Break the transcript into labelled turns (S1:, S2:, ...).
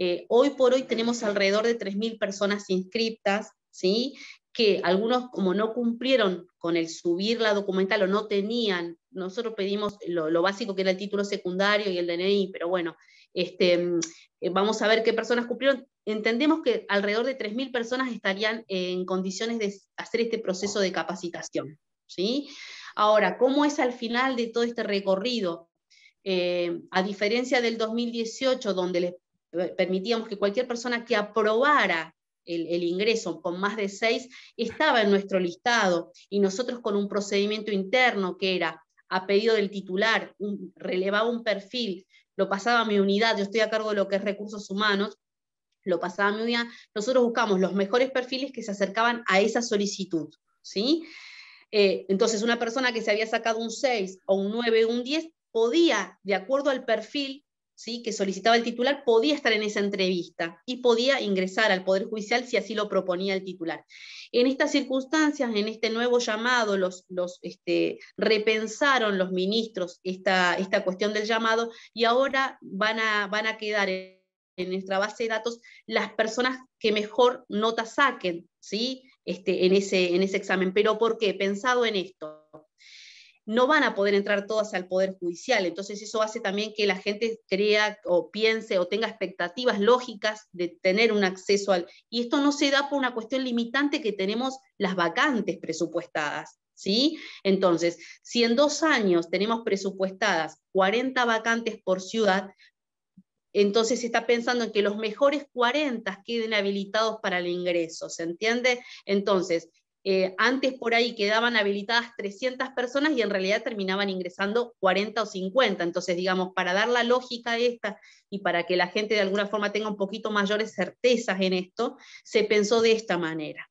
S1: Eh, hoy por hoy tenemos alrededor de 3.000 personas inscriptas, ¿sí? que algunos como no cumplieron con el subir la documental o no tenían, nosotros pedimos lo, básico que era el título secundario y el DNI, pero bueno, este, eh, vamos a ver qué personas cumplieron. Entendemos que alrededor de 3.000 personas estarían en condiciones de hacer este proceso de capacitación. ¿sí? Ahora, ¿cómo es al final de todo este recorrido? Eh, a diferencia del 2018, donde les eh, permitíamos que cualquier persona que aprobara el, ingreso con más de seis estaba en nuestro listado y nosotros con un procedimiento interno que era a pedido del titular, relevaba un perfil, lo pasaba a mi unidad, yo estoy a cargo de lo que es recursos humanos, lo pasaba a mi unidad, nosotros buscamos los mejores perfiles que se acercaban a esa solicitud. ¿sí? Eh, entonces, una persona que se había sacado un 6 o un 9 o un 10 podía, de acuerdo al perfil ¿sí? que solicitaba el titular podía estar en esa entrevista y podía ingresar al Poder Judicial si así lo proponía el titular. En estas circunstancias, en este nuevo llamado, los, este, repensaron los ministros esta, esta cuestión del llamado y ahora van a, van a quedar en, nuestra base de datos las personas que mejor nota saquen ¿sí? este, en, ese, en ese examen. ¿Pero por qué? Pensado en esto no van a poder entrar todas al Poder Judicial. Entonces eso hace también que la gente crea o piense o tenga expectativas lógicas de tener un acceso al... Y esto no se da por una cuestión limitante que tenemos las vacantes presupuestadas. ¿Sí? Entonces, si en dos años tenemos presupuestadas 40 vacantes por ciudad, entonces se está pensando en que los mejores 40 queden habilitados para el ingreso, ¿se entiende? Entonces, eh, antes por ahí quedaban habilitadas 300 personas y en realidad terminaban ingresando 40 o 50. Entonces, digamos, para dar la lógica a esta y para que la gente de alguna forma tenga un poquito mayores certezas en esto, se pensó de esta manera.